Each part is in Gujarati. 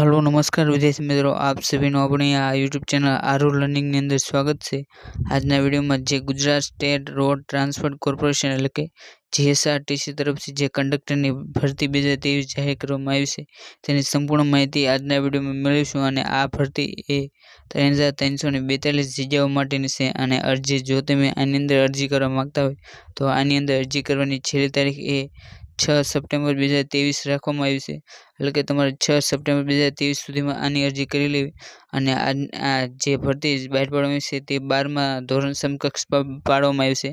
હલો નમસ્કાર વિદ્યાર્થી મિત્રો આપ સભીનું આપણી આ યુટ્યુબ ચેનલ આરુ લર્નિંગની અંદર સ્વાગત છે આજના વિડીયોમાં જે Gujarat state road transport corporation એટલે કે જીએસઆરટીસી તરફથી જે કંડક્ટરની ભરતી બે હજાર ત્રેવીસ જાહેર કરવામાં આવી છે તેની સંપૂર્ણ માહિતી આજના વિડીયોમાં મેળવીશું અને આ ભરતી એ ત્રણ હજાર ત્રણસો ને બેતાલીસ જગ્યાઓ માટેની છે અને અરજી જો તમે આની અંદર અરજી કરવા માગતા હોય તો આની અંદર અરજી કરવાની છેલ્લી તારીખ એ છ સપ્ટેમ્બર બે હજાર ત્રેવીસ રાખવામાં આવ્યું છે એટલે કે તમારે છ સપ્ટેમ્બર બે હજાર ત્રેવીસ સુધીમાં આની અરજી કરી લેવી અને આ જે ભરતી બહાર પાડવામાં આવી છે તે બારમાં ધોરણ સમકક્ષ પાડવામાં આવી છે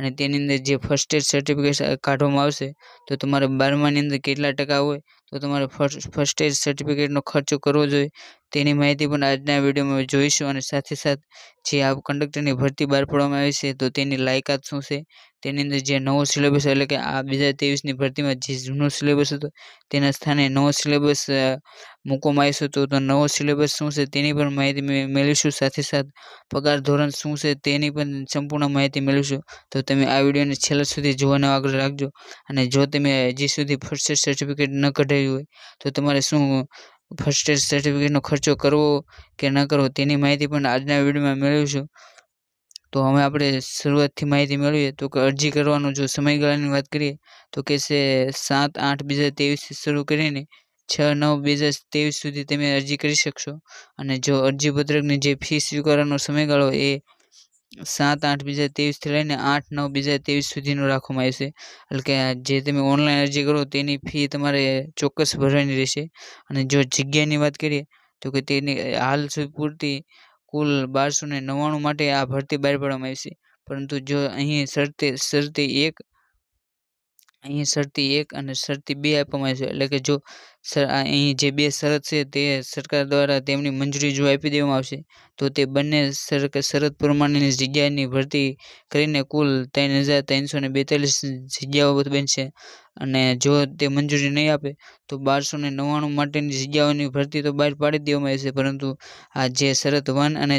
અને તેની અંદર જે ફર્સ્ટ એડ સર્ટિફિકેટ કાઢવામાં આવશે તો તમારે બારમાની અંદર કેટલા ટકા હોય તો તમારે ફર્સ્ટ એડ સર્ટિફિકેટનો ખર્ચો કરવો જોઈએ તેની માહિતી પણ આજના વિડીયોમાં જોઈશું અને સાથે સાથે જે આ કંડક્ટરની ભરતી બહાર પાડવામાં આવી છે તો તેની લાયકાત શું છે તેની અંદર જે નવો સિલેબસ એટલે કે આ બે હજાર ત્રેવીસની ભરતીમાં જે જૂનો સિલેબસ હતો તેના સ્થાને નવો સિલેબસ મૂકવામાં આવ્યો હતો તો નવો સિલેબસ શું છે તેની પણ માહિતી મેળવીશું સાથે સાથે પગાર ધોરણ શું છે તેની પણ સંપૂર્ણ માહિતી મેળવીશું તો તમે આ વિડીયોને છેલ્લા સુધી જોવાનો આગ્રહ રાખજો અને જો તમે હજી સુધી ફર્સ્ટ સર્ટિફિકેટ ન કઢાવી રહ્યું હોય તો તમારે શું ફર્સ્ટ એડ સર્ટિફિકેટનો ખર્ચો કરવો કે ન કરવો તેની માહિતી પણ આજના વિડીયોમાં મેળવીશું તો હવે આપણે શરૂઆતથી માહિતી મેળવીએ તો કે અરજી કરવાનો જો સમયગાળાની વાત કરીએ તો કે છે સાત આઠ બે હજાર તેવીસથી શરૂ કરીને છ નવ બે હજાર તેવીસ સુધી તમે અરજી કરી શકશો અને જો અરજીપત્રકની જે ફી સ્વીકારવાનો સમયગાળો એ સાત આઠ બીજા હજાર તેવીસથી લઈને આઠ નવ બીજા હજાર તેવીસ સુધીનું રાખવામાં આવ્યું છે એટલે કે જે તમે ઓનલાઈન અરજી કરો તેની ફી તમારે ચોક્કસ ભરવાની રહેશે અને જો જગ્યાની વાત કરીએ તો કે તેની હાલ સુધી પૂરતી કુલ બારસો ને નવ્વાણું માટે આ ભરતી બહાર પાડવામાં આવી છે પરંતુ જો અહીં શરતે શરતી એક અહીં શરતી એક અને શરતી બે આપવામાં આવી છે એટલે કે જો અહીં જે બે શરત છે તે સરકાર દ્વારા તેમની મંજૂરી જો આપી દેવામાં આવશે તો તે બંને શરત પ્રમાણેની જગ્યાની ભરતી કરીને કુલ ત્રણ હજાર ત્રણસો ને બેતાલીસ જગ્યાઓ બનશે અને જો તે મંજૂરી નહીં આપે તો બારસો ને નવ્વાણું માટેની જગ્યાઓની ભરતી તો બહાર પાડી દેવામાં આવશે પરંતુ આ જે શરત વન અને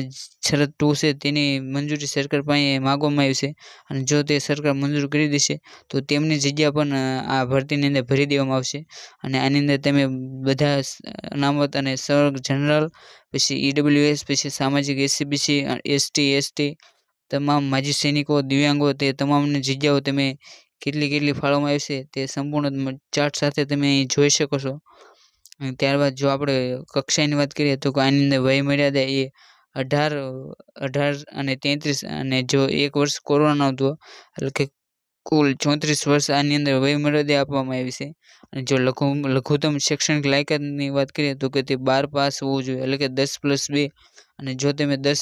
શરત ટુ છે તેની મંજૂરી સરકાર પાસે માગવામાં આવી છે અને જો તે સરકાર મંજૂર કરી દેશે તો તેમની જગ્યા પણ આ ભરતીની અંદર ભરી દેવામાં આવશે અને આની અંદર તેમ મેં બધા અનામત અને સર્ગ જનરલ પછી ઈડબ્લ્યુએસ e પછી સામાજિક એસીબીસી એસટી એસટી તમામ માજી સૈનિકો દિવ્યાંગો તે તમામની જગ્યાઓ તમે કેટલી કેટલી ફાળવામાં આવી છે તે સંપૂર્ણ ચાર્ટ સાથે તમે અહીં જોઈ શકો છો ત્યારબાદ જો આપણે કક્ષાની વાત કરીએ તો આની અંદર વય મર્યાદા એ અઢાર અઢાર અને તેત્રીસ અને જો એક વર્ષ કોરોના હતો એટલે કે કુલ ચોત્રીસ વર્ષ આની અંદર વયમર્યાદા આપવામાં આવી છે અને જો લઘુ લઘુત્તમ શૈક્ષણિક લાયકાતની વાત કરીએ તો કે તે બાર પાસ હોવું જોઈએ એટલે કે દસ પ્લસ બે અને જો તમે દસ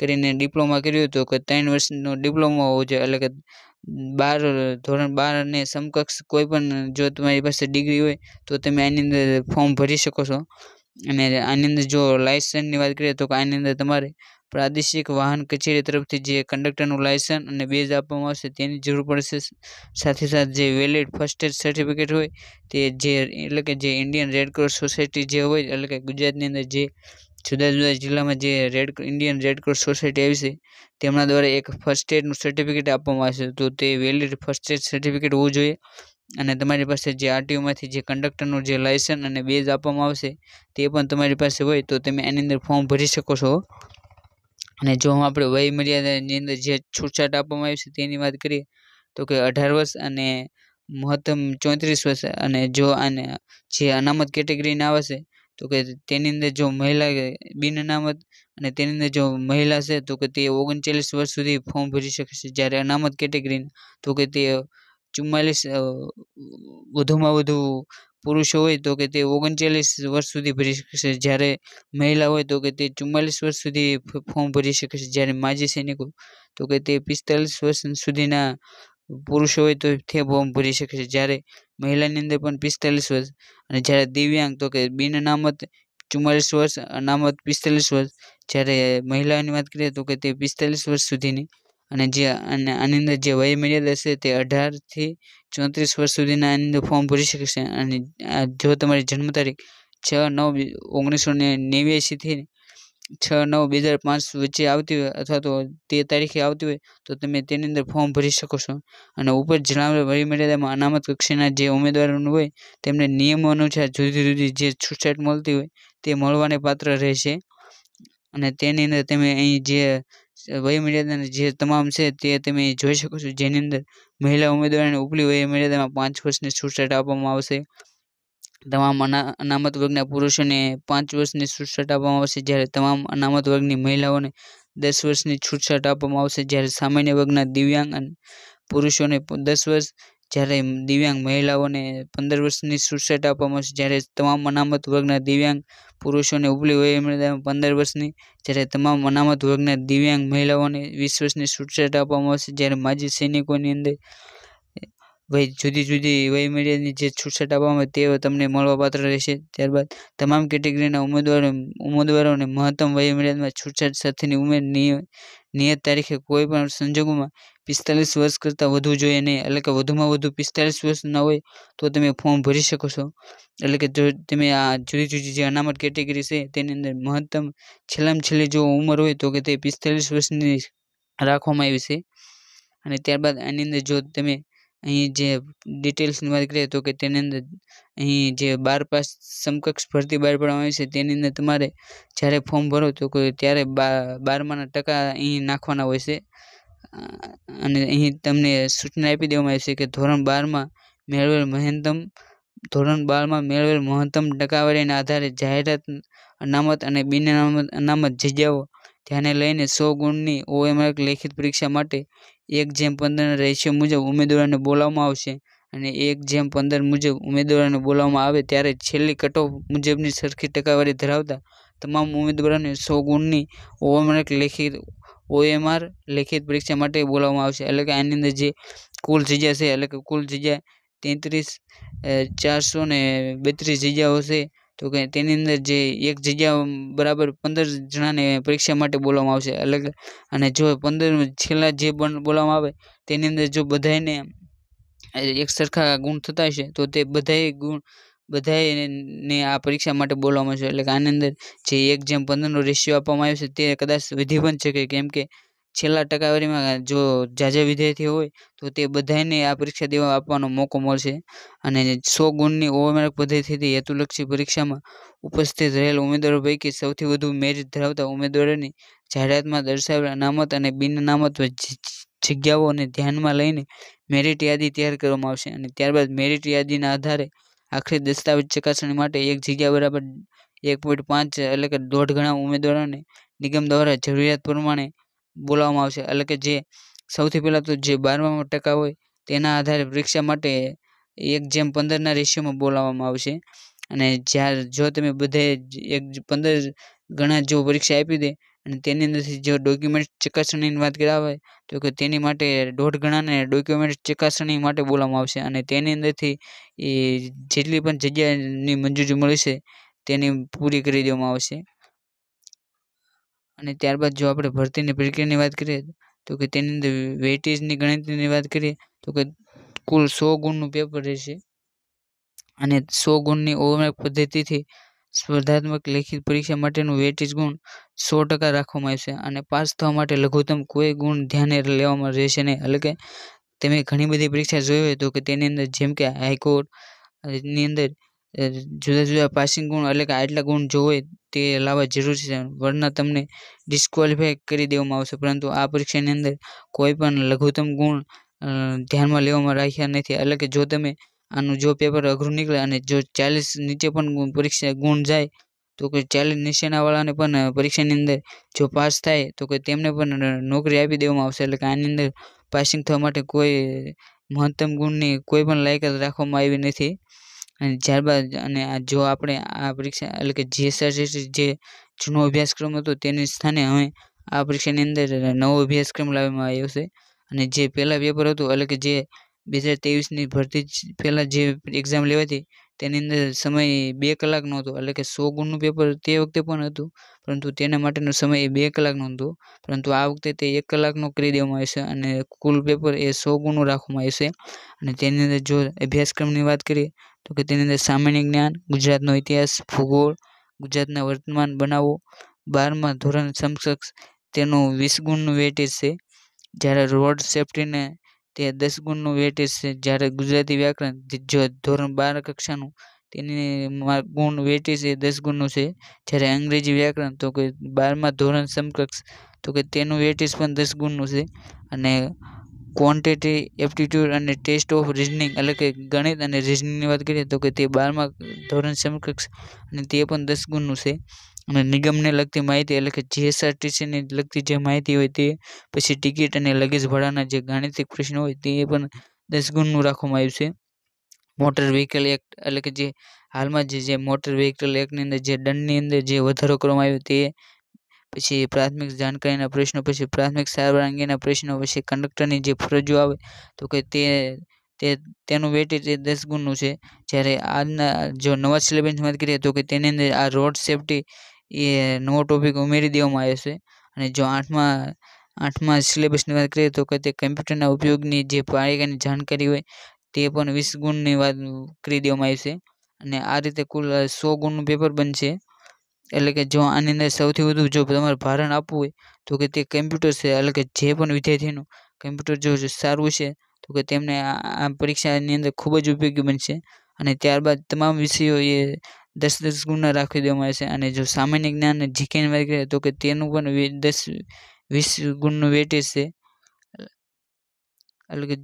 કરીને ડિપ્લોમા કર્યું તો કે ત્રણ વર્ષનો ડિપ્લોમા હોવો જોઈએ એટલે કે બાર ધોરણ બાર અને સમકક્ષ કોઈ પણ જો તમારી પાસે ડિગ્રી હોય તો તમે આની અંદર ફોર્મ ભરી શકો છો અને આની અંદર જો લાયસન્સની વાત કરીએ તો આની અંદર તમારે પ્રાદેશિક વાહન કચેરી તરફથી જે કંડક્ટરનું લાયસન્સ અને બેઝ આપવામાં આવશે તેની જરૂર પડશે સાથે સાથે જે વેલિડ ફર્સ્ટ એડ સર્ટિફિકેટ હોય તે જે એટલે કે જે ઇન્ડિયન રેડ ક્રોસ સોસાયટી જે હોય એટલે કે ગુજરાતની અંદર જે જુદા જુદા જિલ્લામાં જે red Indian red cross society આવી છે તેમના દ્વારા એક ફર્સ્ટ એડનું સર્ટિફિકેટ આપવામાં આવશે તો તે વેલિડ ફર્સ્ટ એડ સર્ટિફિકેટ હોવું જોઈએ અને તમારી પાસે જે આરટીઓમાંથી જે કંડક્ટરનું જે લાયસન્સ અને બેઝ આપવામાં આવશે તે પણ તમારી પાસે હોય તો તમે એની અંદર ફોર્મ ભરી શકો છો અને જો આપણે વય મર્યાદાની અંદર જે છૂટછાટ આપવામાં આવી છે તેની વાત કરીએ તો કે અઢાર વર્ષ અને મહત્તમ ચોત્રીસ વર્ષ અને જો આને જે અનામત કેટેગરીને આવશે તો કે તેની અંદર જો મહિલા બિન અનામત અને તેની અંદર જો મહિલા છે તો કે તે ઓગણચાલીસ વર્ષ સુધી ફોર્મ ભરી શકે છે જ્યારે અનામત કેટેગરીના તો કે તે ચુમ્માલીસ વધુમાં વધુ પુરુષો હોય તો કે તે ઓગણચાલીસ વર્ષ સુધી ભરી શકશે જ્યારે મહિલા હોય તો કે તે ચુમ્માલીસ વર્ષ સુધી ફોર્મ ભરી શકે છે જ્યારે માજી સૈનિકો તો કે તે પિસ્તાલીસ વર્ષ સુધીના પુરુષો હોય તો તે ફોર્મ ભરી શકે છે જ્યારે મહિલાની અંદર પણ પિસ્તાલીસ વર્ષ અને જ્યારે દિવ્યાંગ તો કે બિન અનામત ચુમ્માલીસ વર્ષ અનામત પિસ્તાલીસ વર્ષ જ્યારે મહિલાઓની વાત કરીએ તો કે તે પિસ્તાલીસ વર્ષ સુધીની અને જે અને આની અંદર જે વયમર્યાદા છે તે અઢારથી ચોત્રીસ વર્ષ સુધીના આની અંદર ફોર્મ ભરી શકશે છે અને જો તમારી જન્મ તારીખ છ નવ ઓગણીસો ને નેવ્યાશીથી છ નવ બે હજાર પાંચ વચ્ચે આવતી હોય અથવા તો તે તારીખે આવતી હોય તો તમે તેની અંદર ફોર્મ ભરી શકો છો અને ઉપર જણાવેલ વયમર્યાદામાં અનામત કક્ષાના જે ઉમેદવારોનું હોય તેમને નિયમો અનુસાર જુદી જુદી જે છૂટછાટ મળતી હોય તે મળવાને પાત્ર રહેશે અને તેની અંદર તમે અહીં જે વયમર્યાદાના જે તમામ છે તે તમે જોઈ શકો છો જેની અંદર મહિલા ઉમેદવારોને ઉપલી વયમર્યાદામાં પાંચ વર્ષની છૂટછાટ આપવામાં આવશે તમામ અનામત વર્ગના પુરુષોને પાંચ વર્ષની છૂટછાટ આપવામાં આવશે જ્યારે તમામ અનામત વર્ગની મહિલાઓને દસ વર્ષની છૂટછાટ આપવામાં આવશે જ્યારે સામાન્ય વર્ગના દિવ્યાંગ અને પુરુષોને દસ વર્ષ જ્યારે દિવ્યાંગ મહિલાઓને પંદર વર્ષની છૂટછાટ આપવામાં આવશે જ્યારે તમામ અનામત વર્ગના દિવ્યાંગ પુરુષોને ઉપલી વયમર્યાદા પંદર વર્ષની જ્યારે તમામ અનામત વર્ગના દિવ્યાંગ મહિલાઓને વીસ વર્ષની છૂટછાટ આપવામાં આવશે જ્યારે માજી સૈનિકોની અંદર વય જુદી જુદી વયમર્યાદાની જે છૂટછાટ આપવામાં આવે તેઓ તમને મળવાપાત્ર રહેશે ત્યારબાદ તમામ કેટેગરીના ઉમેદવારો ઉમેદવારોને મહત્તમ વયમર્યાદામાં છૂટછાટ સાથેની ઉમેર નિયત તારીખે કોઈ પણ સંજોગોમાં પિસ્તાલીસ વર્ષ કરતાં વધુ જોઈએ નહીં એટલે કે વધુમાં વધુ પિસ્તાલીસ વર્ષ ન હોય તો તમે ફોર્મ ભરી શકો છો એટલે કે જો તમે આ જુદી જુદી જે અનામત કેટેગરી છે તેની અંદર મહત્તમ છેલ્લામાં છેલ્લી જો ઉંમર હોય તો કે તે પિસ્તાલીસ વર્ષની રાખવામાં આવી છે અને ત્યારબાદ આની અંદર જો તમે અહીં જે ડિટેલ્સની વાત કરીએ તો કે તેની અંદર અહીં જે બાર પાસ સમકક્ષ ભરતી બહાર પાડવામાં આવી છે તેની અંદર તમારે જ્યારે ફોર્મ ભરો તો કોઈ ત્યારે બારમાના ટકા અહીં નાખવાના હોય છે અને અહીં તમને સૂચના આપી દેવામાં આવી છે કે ધોરણ બારમાં મેળવેલ મહત્તમ ધોરણ બારમાં મેળવેલ મહત્તમ ટકાવારીના આધારે જાહેરાત અનામત અને બિન અનામત અનામત જગ્યાઓ ધ્યાને લઈને સો ગુણની ઓ ઓએમઆર લેખિત પરીક્ષા માટે એક જેમ પંદરના રેશિયો મુજબ ઉમેદવારોને બોલાવવામાં આવશે અને એક જેમ પંદર મુજબ ઉમેદવારોને બોલાવવામાં આવે ત્યારે છેલ્લી કટઓફ મુજબની સરખી ટકાવારી ધરાવતા તમામ ઉમેદવારોને સો ગુણની ઓવરમાર્ક લેખિત ઓએમઆર લેખિત પરીક્ષા માટે બોલાવવામાં આવશે એટલે કે આની અંદર જે કુલ જગ્યા છે એટલે કે કુલ જગ્યા તેત્રીસ ચારસો ને બત્રીસ જગ્યાઓ છે તો કે તેની અંદર જે એક જગ્યા બરાબર પંદર જણાને પરીક્ષા માટે બોલાવવામાં આવશે અલગ અને જો પંદર છેલ્લા જે પણ બોલાવવામાં આવે તેની અંદર જો બધાને એક સરખા ગુણ થતા હશે તો તે બધાએ ગુણ બધાને આ પરીક્ષા માટે બોલાવવામાં આવશે એટલે કે આની અંદર જે એક જેમ પંદરનો રેશિયો આપવામાં આવ્યો છે તે કદાચ વિધિ પણ છે કે કેમ કે છેલ્લા ટકાવારીમાં જો ઝાઝા વિદ્યાર્થીઓ હોય તો તે બધાને આ પરીક્ષા દેવા આપવાનો મોકો મળશે અને સો ગુણની ઓવરમાર્ક પદ્ધતિથી હેતુલક્ષી પરીક્ષામાં ઉપસ્થિત રહેલ ઉમેદવારો પૈકી સૌથી વધુ મેરિટ ધરાવતા ઉમેદવારોની જાહેરાતમાં દર્શાવેલા નામત અને બિન નામત જગ્યાઓને ધ્યાનમાં લઈને મેરિટ યાદી તૈયાર કરવામાં આવશે અને ત્યારબાદ મેરિટ યાદીના આધારે આખરી દસ્તાવેજ ચકાસણી માટે એક જગ્યા બરાબર એક પોઈન્ટ પાંચ એટલે કે દોઢ ગણા ઉમેદવારોને નિગમ દ્વારા જરૂરિયાત પ્રમાણે બોલાવવામાં આવશે એટલે કે જે સૌથી પહેલાં તો જે બારમામાં ટકા હોય તેના આધારે પરીક્ષા માટે એક જેમ પંદરના રેશિયોમાં બોલાવવામાં આવશે અને જ્યારે જો તમે બધે એક પંદર ગણા જો પરીક્ષા આપી દે અને તેની અંદરથી જો ડોક્યુમેન્ટ ચકાસણીની વાત કરાવે તો કે તેની માટે દોઢ ગણાને ડોક્યુમેન્ટ ચકાસણી માટે બોલાવવામાં આવશે અને તેની અંદરથી એ જેટલી પણ જગ્યાની મંજૂરી મળશે તેની પૂરી કરી દેવામાં આવશે અને ત્યારબાદ જો આપણે ભરતીની પ્રક્રિયાની વાત કરીએ તો કે તેની અંદર વેઇટેજની ગણતરીની વાત કરીએ તો કે કુલ સો ગુણનું પેપર રહેશે અને સો ગુણની ઓવરમેક પદ્ધતિથી સ્પર્ધાત્મક લેખિત પરીક્ષા માટેનું વેટેજ ગુણ સો ટકા રાખવામાં આવશે અને પાસ થવા માટે લઘુત્તમ કોઈ ગુણ ધ્યાને લેવામાં રહેશે નહીં એટલે કે તમે ઘણી બધી પરીક્ષા જોઈ હોય તો કે તેની અંદર જેમ કે હાઈકોર્ટની અંદર જુદા જુદા પાસિંગ ગુણ એટલે કે આટલા ગુણ જોવે તે લાવવા જરૂરી છે વરના તમને ડિસ્કવોલિફાય કરી દેવામાં આવશે પરંતુ આ પરીક્ષાની અંદર કોઈ પણ લઘુત્તમ ગુણ ધ્યાનમાં લેવામાં રાખ્યા નથી એટલે કે જો તમે આનું જો પેપર અઘરું નીકળે અને જો ચાલીસ નીચે પણ પરીક્ષા ગુણ જાય તો કે ચાલીસ નિશાનાવાળાને પણ પરીક્ષાની અંદર જો પાસ થાય તો કે તેમને પણ નોકરી આપી દેવામાં આવશે એટલે કે આની અંદર પાસિંગ થવા માટે કોઈ મહત્તમ ગુણની કોઈ પણ લાયકાત રાખવામાં આવી નથી અને ત્યારબાદ અને આ જો આપણે આ પરીક્ષા એટલે કે જીએસઆરસી જે જૂનો અભ્યાસક્રમ હતો તેની સ્થાને હવે આ પરીક્ષાની અંદર નવો અભ્યાસક્રમ લાવવામાં આવ્યો છે અને જે પહેલાં પેપર હતું એટલે કે જે બે હજાર ત્રેવીસની ભરતી પહેલાં જે એક્ઝામ લેવાતી તેની અંદર સમય બે કલાકનો હતો એટલે કે સો ગુણનું પેપર તે વખતે પણ હતું પરંતુ તેના માટેનો સમય એ બે કલાકનો હતો પરંતુ આ વખતે તે એક કલાકનો કરી દેવામાં આવ્યો છે અને કુલ પેપર એ સો ગુણનું રાખવામાં આવ્યું છે અને તેની અંદર જો અભ્યાસક્રમની વાત કરીએ તો કે તેની અંદર સામાન્ય જ્ઞાન ગુજરાતનો ઇતિહાસ ભૂગોળ ગુજરાતના વર્તમાન બનાવો બારમા ધોરણ સમકક્ષ તેનું વીસ ગુણનું વેટેજ છે જ્યારે રોડ સેફ્ટીને તે દસ ગુણનું વેટેજ છે જ્યારે ગુજરાતી વ્યાકરણ જો ધોરણ બાર કક્ષાનું તેની ગુણ વેટેજ એ દસ ગુણનું છે જ્યારે અંગ્રેજી વ્યાકરણ તો કે બારમા ધોરણ સમકક્ષ તો કે તેનું વેટેજ પણ દસ ગુણનું છે અને ક્વોન્ટિટી એપ્ટિટ્યૂડ અને ટેસ્ટ ઓફ રિઝનિંગ એટલે કે ગણિત અને રિઝનિંગની વાત કરીએ તો કે તે બારમા ધોરણ સમકક્ષ અને તે પણ દસ ગુણનું છે અને નિગમને લગતી માહિતી એટલે કે જીએસઆરટીસીને લગતી જે માહિતી હોય તે પછી ટિકિટ અને લગેજ ભાડાના જે ગાણિતિક પ્રશ્નો હોય તે પણ દસ ગુણનું રાખવામાં આવ્યું છે મોટર વ્હીકલ એક્ટ એટલે કે જે હાલમાં જે જે મોટર વ્હીકલ એક્ટની અંદર જે દંડની અંદર જે વધારો કરવામાં આવ્યો તે પછી પ્રાથમિક જાણકારીના પ્રશ્નો પછી પ્રાથમિક સારવાર અંગેના પ્રશ્નો પછી કંડક્ટરની જે ફરજો આવે તો કે તે તે તેનું વેટેજ એ દસ ગુણનું છે જ્યારે આજના જો નવા સિલેબસની વાત કરીએ તો કે તેની અંદર આ રોડ સેફટી એ નવો ટોપિક ઉમેરી દેવામાં આવ્યો છે અને જો આઠમા આઠમા સિલેબસની વાત કરીએ તો કે તે કમ્પ્યુટરના ઉપયોગની જે પાલિકાની જાણકારી હોય તે પણ વીસ ગુણની વાત કરી દેવામાં આવી છે અને આ રીતે કુલ સો ગુણનું પેપર બનશે એટલે કે જો આની અંદર સૌથી વધુ જો તમારે ભારણ આપવું હોય તો કે તે કમ્પ્યુટર છે એટલે કે જે પણ વિદ્યાર્થીનું કમ્પ્યુટર જો સારું છે તો કે તેમને આ પરીક્ષાની અંદર ખૂબ જ ઉપયોગી બનશે અને ત્યારબાદ તમામ વિષયો એ દસ દસ ગુણના રાખી દેવામાં આવે છે અને જો સામાન્ય જ્ઞાન જીકેન વગેરે તો કે તેનું પણ દસ વીસ ગુણનું વેટેજ છે એટલે કે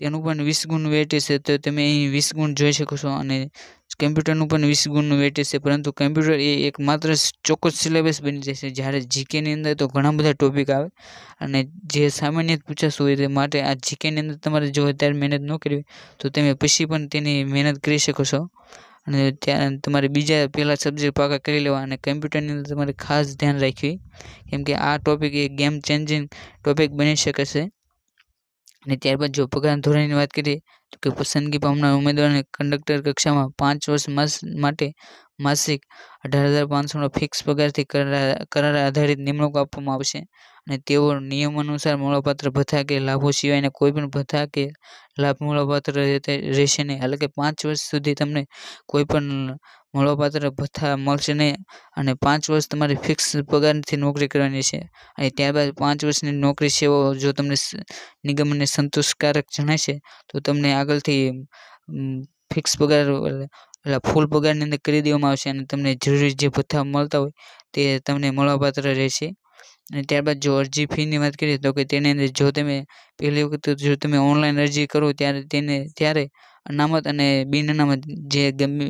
તેનું પણ વીસ ગુણ વેટેજ છે તો તમે અહીં વીસ ગુણ જોઈ શકો છો અને કમ્પ્યુટરનું પણ વીસ ગુણનું વેટેજ છે પરંતુ કમ્પ્યુટર એ એક માત્ર ચોક્કસ સિલેબસ બની જશે જ્યારે જીકેની અંદર તો ઘણા બધા ટોપિક આવે અને જે સામાન્ય પૂછાશું હોય તે માટે આ જીકેની અંદર તમારે જો અત્યારે મહેનત ન કરવી તો તમે પછી પણ તેની મહેનત કરી શકો છો અને ત્યાં તમારે બીજા પહેલાં સબ્જેક્ટ પાકા કરી લેવા અને કમ્પ્યુટરની અંદર તમારે ખાસ ધ્યાન રાખવી કેમ કે આ ટોપિક એ ગેમ ચેન્જિંગ ટોપિક બની શકે છે અને ત્યારબાદ જો પગાર ધોરણની વાત કરીએ તો કે પસંદગી પામનાર ઉમેદવારને કંડક્ટર કક્ષામાં પાંચ વર્ષ માટે માસિક અઢાર હજાર પાંચસોનો ફિક્સ પગારથી કરાર આધારિત નિમણૂક આપવામાં આવશે અને તેઓ નિયમ અનુસાર મળવાપાત્ર ભથ્થા કે લાભો સિવાયના કોઈપણ ભથ્થા કે લાભ મળવાપાત્ર રહેશે નહીં એટલે કે પાંચ વર્ષ સુધી તમને કોઈપણ મળવાપાત્ર ભથ્થા મળશે નહીં અને પાંચ વર્ષ તમારે ફિક્સ પગારથી નોકરી કરવાની છે અને ત્યારબાદ પાંચ વર્ષની નોકરી સેવાઓ જો તમને નિગમને સંતોષકારક જણાય તો તમને આગળથી ફિક્સ પગાર એટલે ફૂલ પગારની અંદર કરી દેવામાં આવશે અને તમને જરૂરી જે ભથ્થા મળતા હોય તે તમને મળવાપાત્ર રહેશે અને ત્યારબાદ જો અરજી ફીની વાત કરીએ તો કે તેની અંદર જો તમે પહેલી વખત જો તમે ઓનલાઈન અરજી કરો ત્યારે તેને ત્યારે અનામત અને બિન અનામત જે ગમે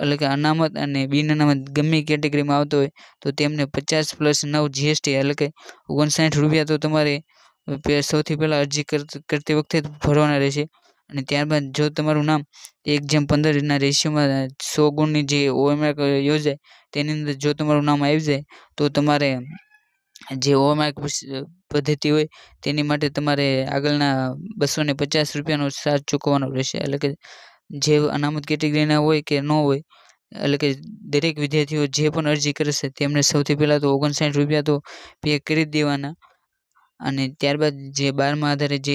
એટલે કે અનામત અને બિન અનામત ગમે કેટેગરીમાં આવતો હોય તો તેમને પચાસ પ્લસ નવ જીએસટી એટલે કે ઓગણસાઠ રૂપિયા તો તમારે સૌથી પહેલાં અરજી કરતી વખતે ભરવાના રહેશે અને ત્યારબાદ જો તમારું નામ એક જેમ પંદરના રેશિયોમાં સો ગુણની જે ઓએમઆર યોજાય તેની અંદર જો તમારું નામ આવી જાય તો તમારે જે ઓમાર્ક પદ્ધતિ હોય તેની માટે તમારે આગળના બસો પચાસ રૂપિયાનો ચાર્જ ચૂકવવાનો રહેશે એટલે કે જે અનામત કેટેગરીના હોય કે ન હોય એટલે કે દરેક વિદ્યાર્થીઓ જે પણ અરજી કરશે તેમને સૌથી પહેલાં તો ઓગણસાઠ રૂપિયા તો પે કરી જ દેવાના અને ત્યારબાદ જે બારમા આધારે જે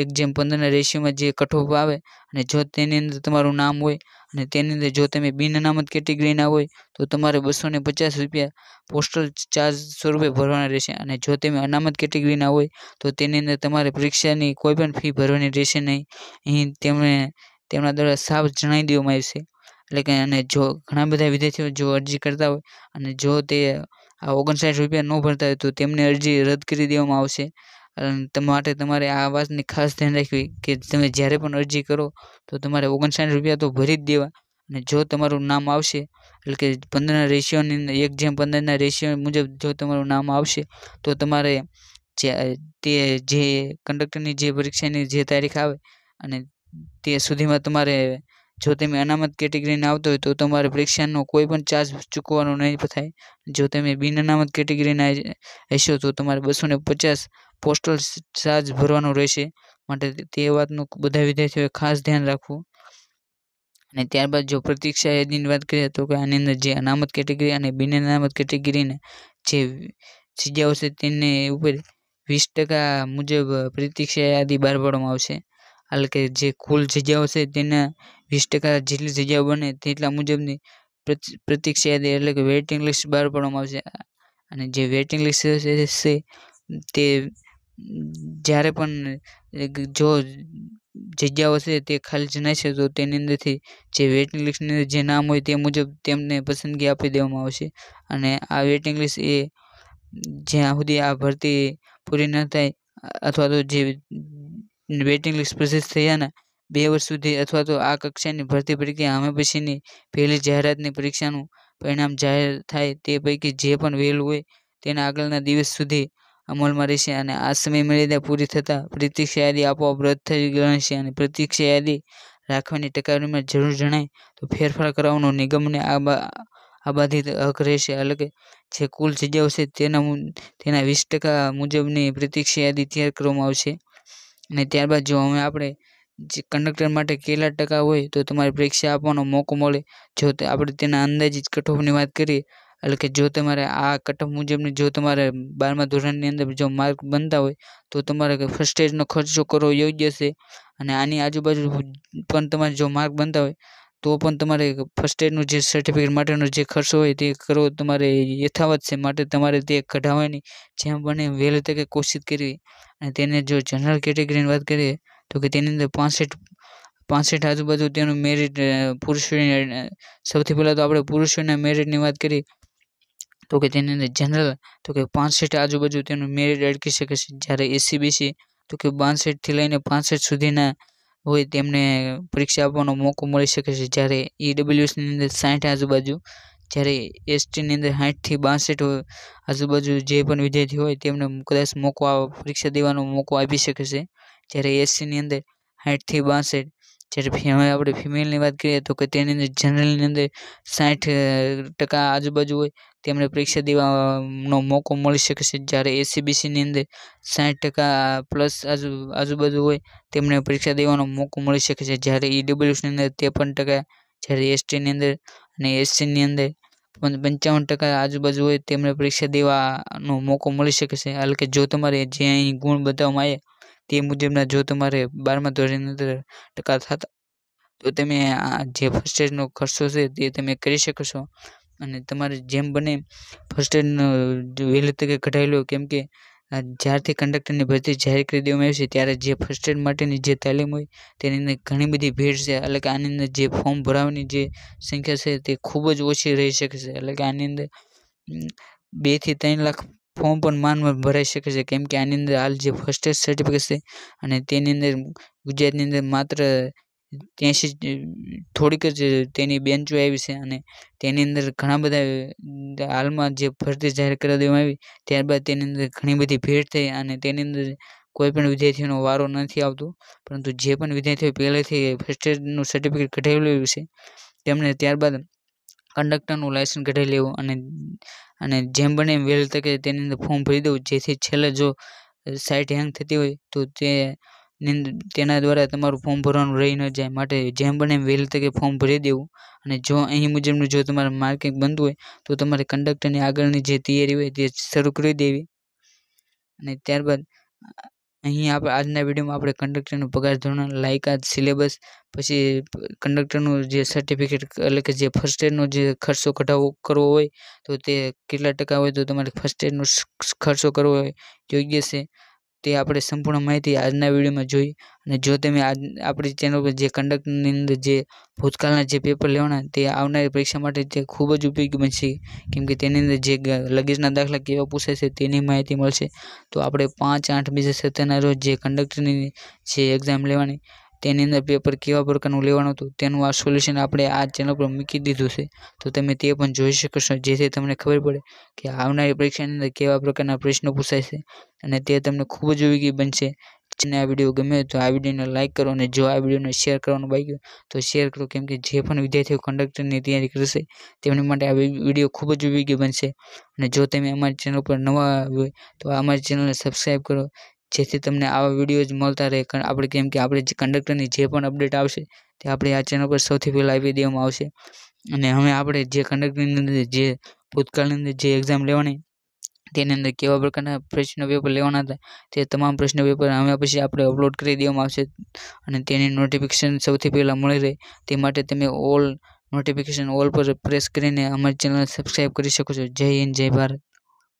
એક જેમ પંદરના રેશિયોમાં જે કટઓફ આવે અને જો તેની અંદર તમારું નામ હોય અને તેની અંદર જો તમે બિન અનામત કેટેગરીના હોય તો તમારે બસો ને પચાસ રૂપિયા પોસ્ટલ ચાર્જ સ્વરૂપે ભરવાના રહેશે અને જો તમે અનામત કેટેગરીના હોય તો તેની અંદર તમારે પરીક્ષાની કોઈ પણ ફી ભરવાની રહેશે નહીં અહીં તેમણે તેમના દ્વારા સાફ જણાવી દેવામાં આવશે એટલે કે અને જો ઘણા બધા વિદ્યાર્થીઓ જો અરજી કરતા હોય અને જો તે આ ઓગણસાઠ રૂપિયા ન ભરતા હોય તો તેમની અરજી રદ કરી દેવામાં આવશે માટે તમારે આ વાતની ખાસ ધ્યાન રાખવી કે તમે જ્યારે પણ અરજી કરો તો તમારે ઓગણસાઠ રૂપિયા તો ભરી જ દેવા અને જો તમારું નામ આવશે એટલે કે પંદરના રેશિયોની એક જેમ પંદરના રેશિયો મુજબ જો તમારું નામ આવશે તો તમારે જે તે જે કંડક્ટરની જે પરીક્ષાની જે તારીખ આવે અને તે સુધીમાં તમારે જો તમે અનામત કેટેગરીને આવતો હોય તો તમારે પરીક્ષાનો કોઈ પણ ચાર્જ ચૂકવવાનો નહીં થાય જો તમે બિન અનામત કેટેગરીના હશો તો તમારે બસો ને પચાસ પોસ્ટલ ચાર્જ ભરવાનો રહેશે માટે તે વાતનું બધા વિદ્યાર્થીઓએ ખાસ ધ્યાન રાખવું અને ત્યારબાદ જો પ્રતીક્ષા યાદીની વાત કરીએ તો કે આની અંદર જે અનામત કેટેગરી અને બિન અનામત કેટેગરીને જે જગ્યાઓ છે તેને ઉપર વીસ ટકા મુજબ પ્રતીક્ષા યાદી બહાર પાડવામાં આવશે હાલ કે જે કુલ જગ્યાઓ છે તેના વીસ ટકા જેટલી જગ્યાઓ બને તેટલા મુજબની પ્રતિક્ષા એટલે કે વેઇટિંગ લિસ્ટ બહાર પાડવામાં આવશે અને જે વેઇટિંગ લિસ્ટ છે તે જ્યારે પણ જો જગ્યાઓ છે તે ખાલી જણાય છે તો તેની અંદરથી જે વેઇટિંગ લિસ્ટની જે નામ હોય તે મુજબ તેમને પસંદગી આપી દેવામાં આવશે અને આ વેઇટિંગ લિસ્ટ એ જ્યાં સુધી આ ભરતી પૂરી ન થાય અથવા તો જે વેઇટિંગ લિસ્ટ પ્રસિદ્ધ થયાના બે વર્ષ સુધી અથવા તો આ કક્ષાની ભરતી પ્રક્રિયા અમે પછીની પહેલી જાહેરાતની પરીક્ષાનું પરિણામ જાહેર થાય તે પૈકી જે પણ વહેલું હોય તેના આગળના દિવસ સુધી અમલમાં રહેશે અને આ સમય મર્યાદા પૂરી થતાં પ્રતિક્ષા યાદી આપોઆપ રદ થઈ ગણશે અને પ્રતિક્ષા યાદી રાખવાની ટકાવારીમાં જરૂર જણાય તો ફેરફાર કરાવવાનો નિગમને આબાધિત હક રહેશે એટલે જે કુલ જગ્યાઓ છે તેના તેના વીસ ટકા મુજબની પ્રતિક્ષા યાદી તૈયાર કરવામાં આવશે અને ત્યારબાદ જો અમે આપણે જે કંડક્ટર માટે કેટલા ટકા હોય તો તમારે પરીક્ષા આપવાનો મોકો મળે જો તે આપણે તેના અંદાજિત કટઓફની વાત કરીએ એટલે કે જો તમારે આ કટઓફ મુજબની જો તમારે બારમા ધોરણની અંદર જો માર્ક બનતા હોય તો તમારે ફર્સ્ટ સ્ટેજનો ખર્ચો કરવો યોગ્ય છે અને આની આજુબાજુ પણ તમારે જો માર્ક બનતા હોય તો પણ તમારે ફર્સ્ટ એડનું જે સર્ટિફિકેટ માટેનો જે ખર્ચો હોય તે કરવો તમારે યથાવત છે માટે તમારે તે કઢાવવાની જેમ બને વહેલી તકે કોશિશ કરવી અને તેને જો જનરલ કેટેગરીની વાત કરીએ તો કે તેની અંદર પાસઠ પાસઠ આજુબાજુ તેનું મેરિટ પુરુષોની સૌથી પહેલાં તો આપણે પુરુષોના મેરિટની વાત કરી તો કે તેની અંદર જનરલ તો કે પાસઠ આજુબાજુ તેનું મેરિટ અટકી શકે છે જ્યારે એસસીબીસી તો કે બાસઠથી લઈને પાસઠ સુધીના હોય તેમને પરીક્ષા આપવાનો મોકો મળી શકે છે જ્યારે ઈડબ્લ્યુએસની અંદર સાઠ આજુબાજુ જ્યારે એસટીની અંદર સાઠથી બાસઠ આજુબાજુ જે પણ વિદ્યાર્થી હોય તેમને કદાચ મોકો પરીક્ષા દેવાનો મોકો આપી શકે છે જ્યારે એસસીની અંદર સાઠથી બાસઠ જ્યારે હવે આપણે ફિમેલની વાત કરીએ તો કે તેની અંદર જનરલની અંદર સાઠ ટકા આજુબાજુ હોય તેમણે પરીક્ષા દેવાનો મોકો મળી શકે છે જ્યારે એસીબીસીની અંદર સાઠ ટકા પ્લસ આજુ આજુબાજુ હોય તેમને પરીક્ષા દેવાનો મોકો મળી શકે છે જ્યારે ઈડબ્લ્યુસની e અંદર ત્રેપન ટકા જ્યારે એસટીની અંદર અને એસસીની અંદર પંચાવન ટકા આજુબાજુ હોય તેમને પરીક્ષા દેવાનો મોકો મળી શકે છે હાલ કે જો તમારે જે અહીં ગુણ બતાવવામાં આવે તે મુજબના જો તમારે બારમા ધોરણની અંદર ટકા થતા તો તમે આ જે ફર્સ્ટ એડનો ખર્ચો છે તે તમે કરી શકશો અને તમારે જેમ બને ફર્સ્ટ એડનો વહેલી તકે કઢાવી લો કેમ કે જ્યારથી કંડક્ટરની ભરતી જાહેર કરી દેવામાં આવી છે ત્યારે જે ફર્સ્ટ એડ માટેની જે તાલીમ હોય તેની અંદર ઘણી બધી ભીડ છે એટલે કે આની અંદર જે ફોર્મ ભરાવાની જે સંખ્યા છે તે ખૂબ જ ઓછી રહી શકે છે એટલે કે આની અંદર બેથી ત્રણ લાખ ફોર્મ પણ માનમાં ભરાઈ શકે છે કેમ કે આની અંદર હાલ જે ફર્સ્ટ એડ સર્ટિફિકેટ છે અને તેની અંદર ગુજરાતની અંદર માત્ર ત્યાંસી થોડીક જ તેની બેન્ચો આવી છે અને તેની અંદર ઘણા બધા હાલમાં જે ફરતી જાહેર કરી દેવામાં આવી ત્યારબાદ તેની અંદર ઘણી બધી ભીડ થઈ અને તેની અંદર કોઈ પણ વિદ્યાર્થીઓનો વારો નથી આવતો પરંતુ જે પણ વિદ્યાર્થીઓ પહેલેથી ફર્સ્ટ એડનું સર્ટિફિકેટ કઢાવેલું છે તેમણે ત્યારબાદ કંડક્ટરનું લાઇસન્સ કઢાવી લેવું અને અને જેમ બને એમ વહેલી તકે તેની અંદર ફોર્મ ભરી દેવું જેથી છેલ્લે જો સાઇટ હેંગ થતી હોય તો તે તેના દ્વારા તમારું ફોર્મ ભરવાનું રહી ન જાય માટે જેમ બને એમ વહેલી તકે ફોર્મ ભરી દેવું અને જો અહીં મુજબનું જો તમારે માર્કિંગ બનતું હોય તો તમારે કંડક્ટરની આગળની જે તૈયારી હોય તે શરૂ કરી દેવી અને ત્યારબાદ અહીંયા આપણે આજના વિડીયોમાં આપણે કંડક્ટરનું પગાર ધોરણ લાયકાત સિલેબસ પછી કંડક્ટરનું જે સર્ટિફિકેટ એટલે કે જે ફર્સ્ટ એડનો જે ખર્ચો ઘટાડવો કરવો હોય તો તે કેટલા ટકા હોય તો તમારે ફર્સ્ટ એડનો ખર્ચો કરવો હોય યોગ્ય છે તે આપણે સંપૂર્ણ માહિતી આજના વિડીયોમાં જોઈ અને જો તમે આજ આપણી ચેનલ પર જે કંડક્ટરની અંદર જે ભૂતકાળના જે પેપર લેવાના તે આવનારી પરીક્ષા માટે તે ખૂબ જ ઉપયોગી બનશે કેમકે તેની અંદર જે લગેજના દાખલા કેવા પૂછાય છે તેની માહિતી મળશે તો આપણે પાંચ આઠ બીજા હજાર રોજ જે કંડક્ટરની જે એક્ઝામ લેવાની તેની અંદર પેપર કેવા પ્રકારનું લેવાનું હતું તેનું આ સોલ્યુશન આપણે આ ચેનલ પર મૂકી દીધું છે તો તમે તે પણ જોઈ શકશો જેથી તમને ખબર પડે કે આવનારી પરીક્ષાની અંદર કેવા પ્રકારના પ્રશ્નો પૂછાય છે અને તે તમને ખૂબ જ ઉપયોગી બનશે જેને આ વિડીયો ગમે તો આ વિડીયોને લાઇક કરો અને જો આ વિડીયોને શેર કરવાનું બાકી તો શેર કરો કેમ કે જે પણ વિદ્યાર્થીઓ કંડક્ટરની તૈયારી કરશે તેમની માટે આ વિડીયો ખૂબ જ ઉપયોગી બનશે અને જો તમે અમારી ચેનલ પર નવા હોય તો અમારી ચેનલને સબસ્ક્રાઈબ કરો જેથી તમને આવા વિડીયોઝ મળતા રહે કારણ આપણે કેમ કે આપણે જે કંડક્ટરની જે પણ અપડેટ આવશે તે આપણે આ ચેનલ પર સૌથી પહેલાં આપી દેવામાં આવશે અને હવે આપણે જે કંડક્ટરની અંદર જે ભૂતકાળની અંદર જે એક્ઝામ લેવાની તેની અંદર કેવા પ્રકારના પ્રશ્ન પેપર લેવાના હતા તે તમામ પ્રશ્ન પેપર હવે પછી આપણે અપલોડ કરી દેવામાં આવશે અને તેની નોટિફિકેશન સૌથી પહેલાં મળી રહે તે માટે તમે ઓલ નોટિફિકેશન ઓલ પર પ્રેસ કરીને અમારી ચેનલ સબસ્ક્રાઈબ કરી શકો છો જય હિન્દ જય ભારત